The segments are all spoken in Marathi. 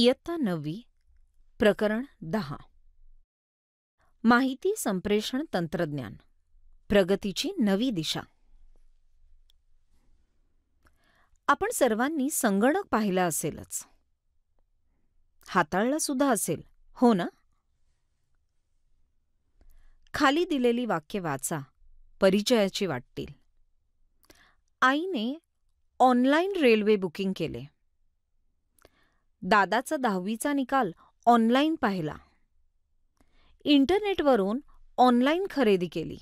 इयत्ता नववी प्रकरण दहा माहिती संप्रेषण तंत्रज्ञान प्रगतीची नवी दिशा आपण सर्वांनी संगणक पाहिला असेलच हाताळला सुद्धा असेल हो ना खाली दिलेली वाक्य वाचा परिचयाची वाटतील आईने ऑनलाईन रेल्वे बुकिंग केले दादाचा दहावीचा निकाल ऑनलाईन पाहिला इंटरनेटवरून ऑनलाईन खरेदी केली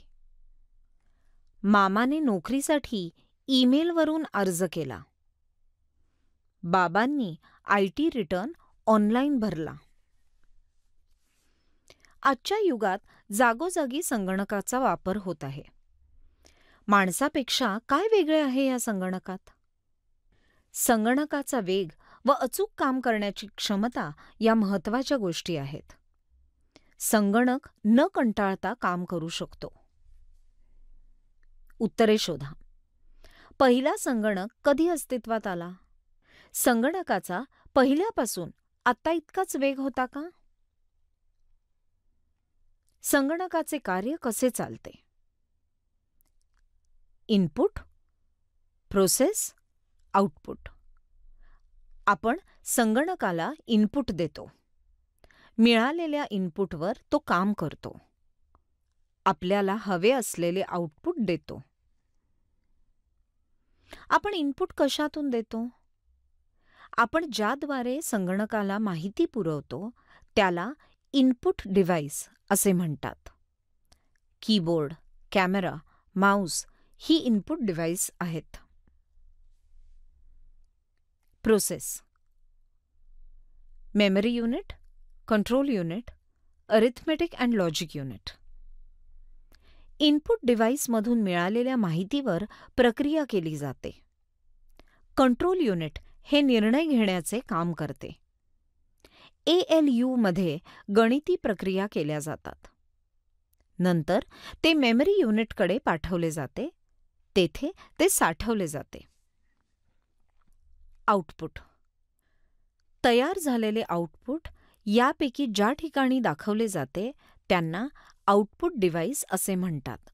मामाने नोकरीसाठी ईमेलवरून अर्ज केला बाबांनी आय टी रिटर्न ऑनलाईन भरला आजच्या युगात जागोजागी संगणकाचा वापर होत आहे माणसापेक्षा काय वेगळे आहे या संगणकात संगणकाचा वेग व अचूक काम करण्याची क्षमता या महत्वाच्या गोष्टी आहेत संगणक न कंटाळता काम करू शकतो उत्तरे शोधा पहिला संगणक कधी अस्तित्वात आला संगणकाचा पहिल्यापासून आता इतकाच वेग होता का संगणकाचे कार्य कसे चालते इनपुट प्रोसेस आउटपुट आपण संगणकाला इनपुट देतो मिळालेल्या इनपुटवर तो काम करतो आपल्याला हवे असलेले आउटपुट देतो आपण इनपुट कशातून देतो आपण ज्याद्वारे संगणकाला माहिती पुरवतो त्याला इनपुट डिव्हाइस असे म्हणतात कीबोर्ड कॅमेरा माऊस ही इनपुट डिव्हाइस आहेत process memory unit control unit arithmetic and logic unit input डिव्हाइसमधून मिळालेल्या माहितीवर प्रक्रिया केली जाते कंट्रोल युनिट हे निर्णय घेण्याचे काम करते ए एल गणिती प्रक्रिया केल्या जातात नंतर ते मेमरी युनिटकडे पाठवले जाते तेथे ते साठवले जाते आउटपुट तयार झालेले आउटपुट यापैकी ज्या ठिकाणी दाखवले जाते त्यांना आउटपुट डिव्हाइस असे म्हणतात